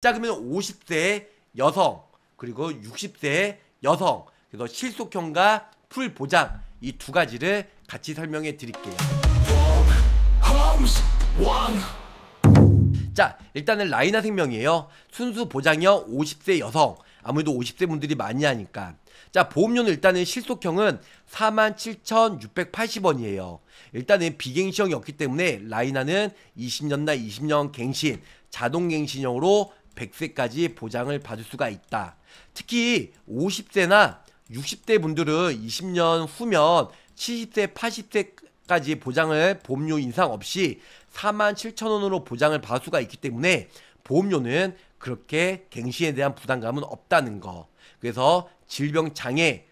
자 그러면 50대 여성 그리고 60대 여성 그래서 실속형과 풀 보장 이 두 가지를 같이 설명해 드릴게요. 자 일단은 라이나 생명이에요. 순수 보장형 50세 여성 아무래도 50세 분들이 많이 하니까 자 보험료는 일단은 실속형은 47,680원이에요. 일단은 비갱신형이없기 때문에 라이나는 20년 나 20년 갱신 자동 갱신형으로 100세까지 보장을 받을 수가 있다. 특히 50세나 60대 분들은 20년 후면 70세, 80세까지 보장을 보험료 인상 없이 4만 7천 원으로 보장을 받을 수가 있기 때문에 보험료는 그렇게 갱신에 대한 부담감은 없다는 거. 그래서 질병 장애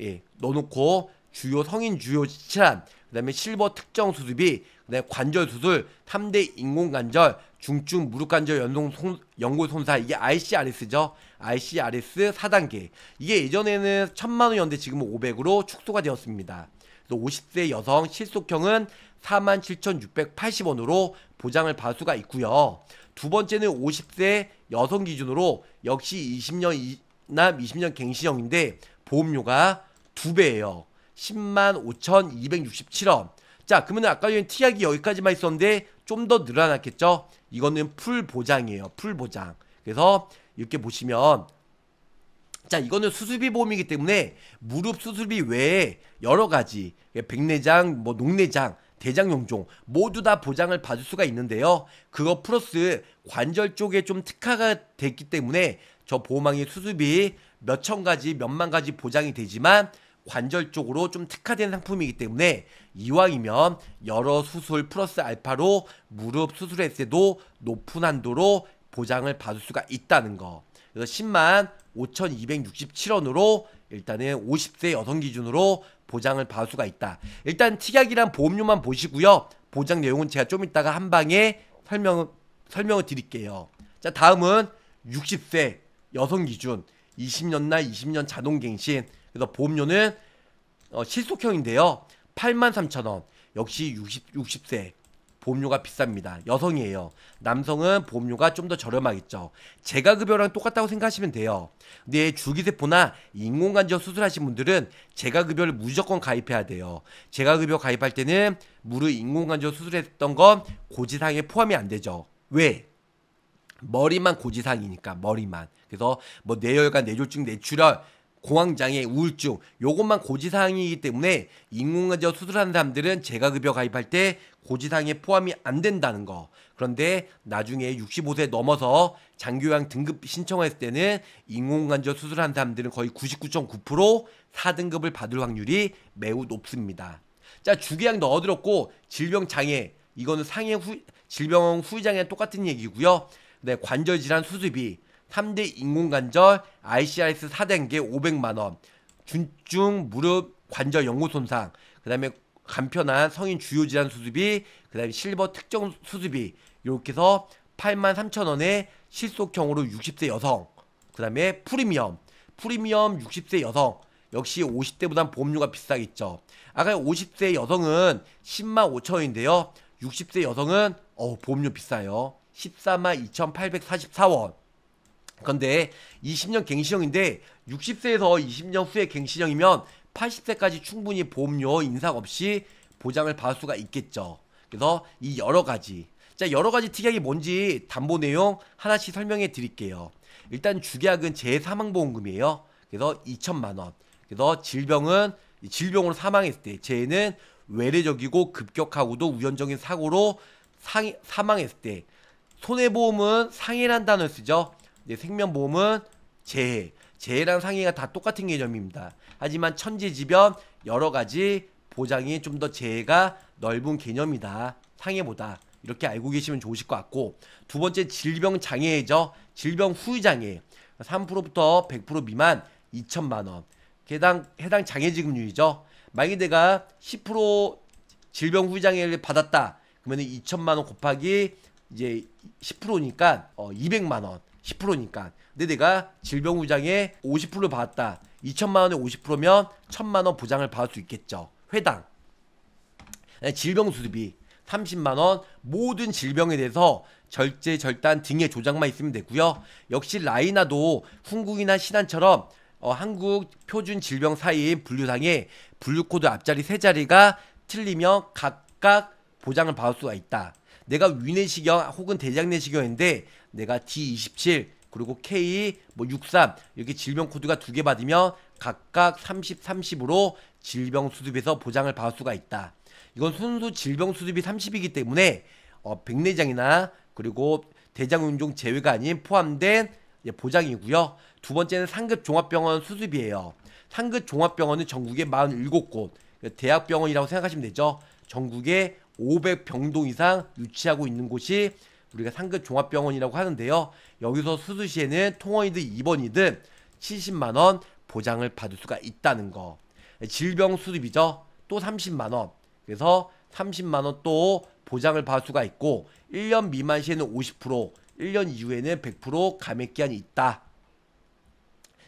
예, 넣어놓고 주요 성인 주요 질환, 그다음에 실버 특정 수습이 네, 관절 수술, 3대 인공관절, 중증 무릎관절 연동 송, 연골 손상 이게 ICRS죠. ICRS 4단계. 이게 예전에는 1000만 원이었는데 지금은 500으로 축소가 되었습니다. 또 50세 여성 실속형은 47,680원으로 보장을 받을 수가 있고요. 두 번째는 50세 여성 기준으로 역시 20년 이남 20년 갱신형인데 보험료가 두 배예요. 10만 5,267원. 자 그러면 아까 전 티약이 여기까지만 있었는데 좀 더 늘어났겠죠 이거는 풀 보장이에요 풀 보장 그래서 이렇게 보시면 자 이거는 수술비 보험이기 때문에 무릎 수술비 외에 여러 가지 예, 백내장 뭐 녹내장 대장 용종 모두 다 보장을 받을 수가 있는데요. 그거 플러스 관절 쪽에 좀 특화가 됐기 때문에 저보호망의 수술비 몇 천 가지 몇만 가지 보장이 되지만 관절 쪽으로 좀 특화된 상품이기 때문에 이왕이면 여러 수술 플러스 알파로 무릎 수술했을 때도 높은 한도로 보장을 받을 수가 있다는 거. 그래서 10만 5,267원으로 일단은 50세 여성 기준으로 보장을 받을 수가 있다. 일단 특약이란 보험료만 보시고요. 보장 내용은 제가 좀 이따가 한 방에 설명, 설명을 드릴게요. 자, 다음은 60세 여성 기준 20년 날 20년 자동 갱신 그래서 보험료는 어, 실속형인데요. 83,000원. 역시 60, 60세. 보험료가 비쌉니다. 여성이에요. 남성은 보험료가 좀 더 저렴하겠죠. 재가급여랑 똑같다고 생각하시면 돼요. 근데 주기세포나 인공관절 수술하신 분들은 재가급여를 무조건 가입해야 돼요. 재가급여 가입할 때는 무료 인공관절 수술했던 건 고지사항에 포함이 안 되죠. 왜? 머리만 고지사항이니까 머리만. 그래서 뭐 뇌혈관, 뇌졸중, 뇌출혈 공황장애, 우울증 요것만 고지사항이기 때문에 인공관절 수술하는 사람들은 재가급여 가입할 때 고지사항에 포함이 안 된다는 거. 그런데 나중에 65세 넘어서 장교양 등급 신청했을 때는 인공관절 수술한 사람들은 거의 99.9% 4등급을 받을 확률이 매우 높습니다. 자, 주기약 넣어들었고 질병 장애 이거는 상해 후 질병 후유장애랑 똑같은 얘기고요. 네, 관절 질환 수술비 3대 인공관절, ICRS 4단계 500만원, 중증 무릎 관절 연고 손상, 그 다음에 간편한 성인 주요 질환 수술비, 그 다음에 실버 특정 수술비, 이렇게 해서 8 3 0 0원에 실속형으로 60세 여성, 그 다음에 프리미엄, 프리미엄 60세 여성, 역시 50대보단 보험료가 비싸겠죠. 아까 50세 여성은 10만 5천원인데요. 60세 여성은 어 보험료 비싸요. 14만 2,844원. 그런데 20년 갱신형인데 60세에서 20년 후에 갱신형이면 80세까지 충분히 보험료 인상 없이 보장을 받을 수가 있겠죠. 그래서 이 여러 가지 자 여러 가지 특약이 뭔지 담보 내용 하나씩 설명해 드릴게요. 일단 주계약은 재사망보험금이에요. 그래서 2천만 원. 그래서 질병은 질병으로 사망했을 때 재해는 외래적이고 급격하고도 우연적인 사고로 상, 사망했을 때 손해보험은 상해란 단어를 쓰죠. 예, 생명보험은 재해, 재해랑 상해가 다 똑같은 개념입니다. 하지만 천재지변 여러 가지 보장이 좀 더 재해가 넓은 개념이다. 상해보다. 이렇게 알고 계시면 좋으실 것 같고 두 번째 질병 장애죠. 질병 후유 장애. 3%부터 100% 미만 2천만 원. 해당 해당 장애 지급률이죠. 만약에 내가 10% 질병 후유 장애를 받았다. 그러면 2천만 원 곱하기 이제 10%니까 어 200만 원. 10%니까. 근데 내가 질병 보장에 50%를 받았다. 2천만 원에 50%면 1천만 원 보장을 받을 수 있겠죠. 회당. 네, 질병 수습이 30만 원 모든 질병에 대해서 절제, 절단 등의 조작만 있으면 되고요. 역시 라이나도 흥국이나 신한처럼 어, 한국 표준 질병 사이의 분류상에 분류코드 앞자리 세 자리가 틀리면 각각 보장을 받을 수가 있다. 내가 위내시경 혹은 대장내시경인데 내가 D27 그리고 K 63 뭐 이렇게 질병 코드가 두 개 받으면 각각 30, 30으로 질병 수습에서 보장을 받을 수가 있다. 이건 순수 질병 수습이 30이기 때문에 어, 백내장이나 그리고 대장운종 제외가 아닌 포함된 예, 보장이고요. 두 번째는 상급 종합병원 수습이에요. 상급 종합병원은 전국에 47곳, 예, 대학병원이라고 생각하시면 되죠. 전국에 500병동 이상 유치하고 있는 곳이 우리가 상급 종합병원이라고 하는데요. 여기서 수술 시에는 통원이든 입원이든 70만 원 보장을 받을 수가 있다는 거. 질병 수립이죠또 30만 원. 그래서 30만 원또 보장을 받을 수가 있고 1년 미만 시에는 50%, 1년 이후에는 100% 감액 기한이 있다.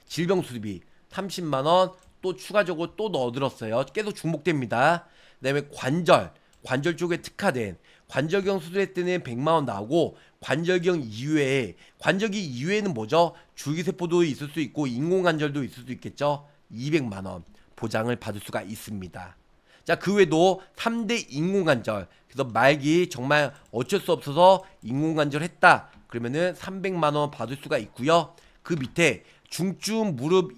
질병 수립이 30만 원 또 추가적으로 또 넣어들었어요. 계속 중복됩니다. 그다음에 관절, 관절 쪽에 특화된 관절경 수술할 때는 100만 원 나오고 관절경 이외에 관절기 이외에는 뭐죠? 줄기세포도 있을 수 있고 인공관절도 있을 수 있겠죠? 200만 원 보장을 받을 수가 있습니다. 자, 그 외에도 3대 인공관절. 그래서 말기 정말 어쩔 수 없어서 인공관절 했다. 그러면은 300만 원 받을 수가 있고요. 그 밑에 중증 무릎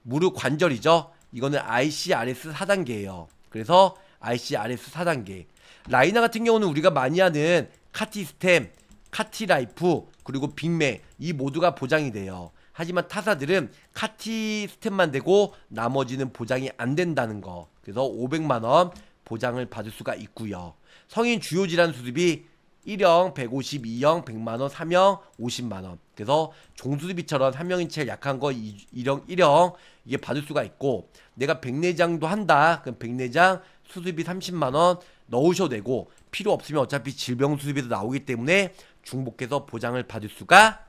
무릎 관절이죠. 이거는 ICRS 4단계예요. 그래서 ICRS 4단계. 라이나 같은 경우는 우리가 많이 하는 카티스템, 카티라이프, 그리고 빅맥 이 모두가 보장이 돼요. 하지만 타사들은 카티스템만 되고 나머지는 보장이 안 된다는 거. 그래서 500만원 보장을 받을 수가 있고요. 성인 주요 질환 수습이 1형, 152형, 100만원, 3형, 50만원. 그래서 종수비처럼 3형인 채 약한 거 1형, 1형 이게 받을 수가 있고 내가 백내장도 한다. 그럼 백내장 수수비 30만원, 넣으셔도 되고 필요 없으면 어차피 질병 수습에도 나오기 때문에 중복해서 보장을 받을 수가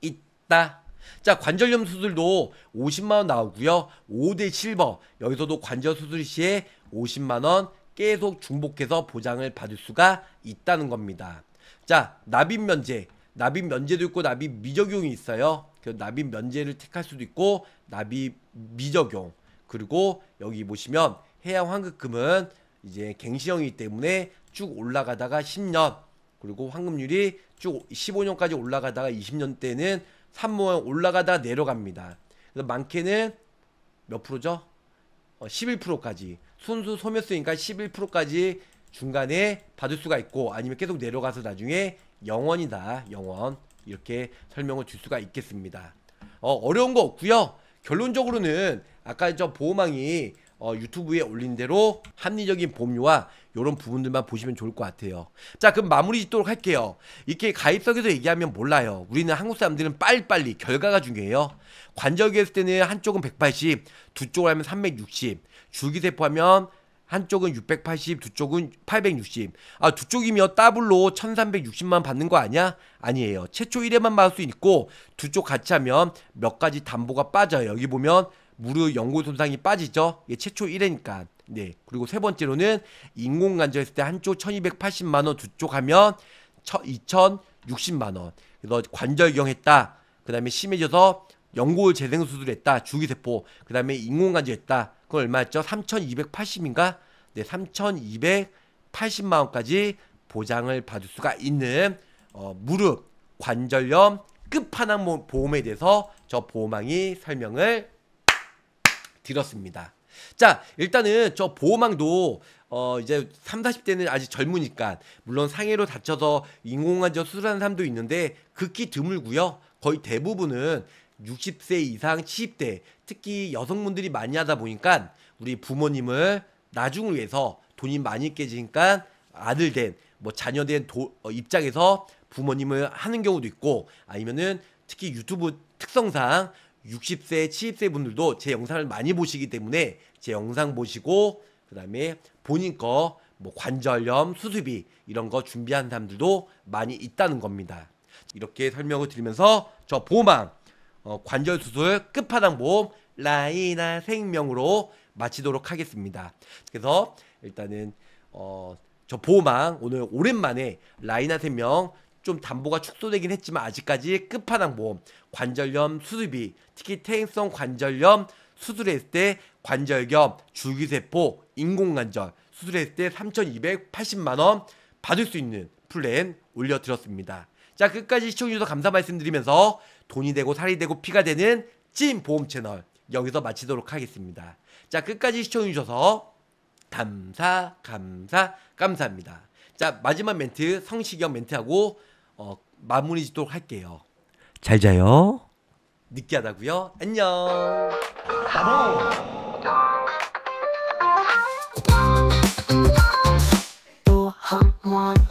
있다. 자 관절염 수술도 50만원 나오고요 5대 실버 여기서도 관절 수술 시에 50만원 계속 중복해서 보장을 받을 수가 있다는 겁니다 자 납입 면제 납입 면제도 있고 납입 미적용이 있어요 그 납입 면제를 택할 수도 있고 납입 미적용 그리고 여기 보시면 해양 환급금은 이제 갱신형이기 때문에 쭉 올라가다가 10년 그리고 환금률이쭉 15년까지 올라가다가 20년 대는 3모양 올라가다 내려갑니다. 그래서 많게는 몇 프로죠? 어, 11%까지 손수 소멸수니까 11%까지 중간에 받을 수가 있고 아니면 계속 내려가서 나중에 영원이다 영원 이렇게 설명을 줄 수가 있겠습니다. 어, 어려운 거 없고요. 결론적으로는 아까 저 보호망이 어, 유튜브에 올린 대로 합리적인 보류와 이런 부분들만 보시면 좋을 것 같아요. 자, 그럼 마무리 짓도록 할게요. 이렇게 가입석에서 얘기하면 몰라요. 우리는 한국 사람들은 빨리빨리 결과가 중요해요. 관절기 했을 때는 한쪽은 180, 두 쪽을 하면 360, 줄기세포 하면 한쪽은 680, 두 쪽은 860. 아, 두 쪽이면 더블로 1360만 받는 거 아니야? 아니에요. 최초 1회만 받을 수 있고 두 쪽 같이 하면 몇 가지 담보가 빠져요. 여기 보면 무료 연골 손상이 빠지죠. 이게 최초 1회니까. 네. 그리고 세 번째로는 인공 관절했을때 한쪽 1280만 원, 두 쪽 하면 2060만 원. 그래서 관절경 했다. 그다음에 심해져서 연골 재생 수술했다. 주기세포. 그다음에 인공 관절했다 그건 얼마였죠? 3280인가? 네, 3280만 원까지 보장을 받을 수가 있는 어, 무릎 관절염 끝판왕 보험에 대해서 저 보험왕이 설명을 들었습니다. 자, 일단은 저 보호망도 어 이제 3, 40대는 아직 젊으니까 물론 상해로 다쳐서 인공관절 수술하는 사람도 있는데 극히 드물고요. 거의 대부분은 60세 이상 70대 특히 여성분들이 많이 하다 보니까 우리 부모님을 나중을 위해서 돈이 많이 깨지니까 아들 된 뭐 자녀 된 도, 어, 입장에서 부모님을 하는 경우도 있고 아니면은 특히 유튜브 특성상 60세, 70세 분들도 제 영상을 많이 보시기 때문에 제 영상 보시고 그다음에 본인 거 뭐 관절염, 수술비 이런 거 준비한 사람들도 많이 있다는 겁니다. 이렇게 설명을 드리면서 저 보호망 어, 관절 수술 끝판왕 보험 라이나 생명으로 마치도록 하겠습니다. 그래서 일단은 어, 저 보호망 오늘 오랜만에 라이나 생명 좀 담보가 축소되긴 했지만 아직까지 끝판왕 보험, 관절염 수술비, 특히 퇴행성 관절염 수술했을 때 관절염, 줄기세포, 인공관절 수술했을 때 3,280만 원 받을 수 있는 플랜 올려드렸습니다. 자 끝까지 시청해주셔서 감사 말씀드리면서 돈이 되고 살이 되고 피가 되는 찐 보험 채널 여기서 마치도록 하겠습니다. 자 끝까지 시청해주셔서 감사 감사 감사합니다. 자 마지막 멘트 성시경 멘트하고 어, 마무리 짓도록 할게요. 잘 자요. 느끼하다고요. 안녕. 또한 번.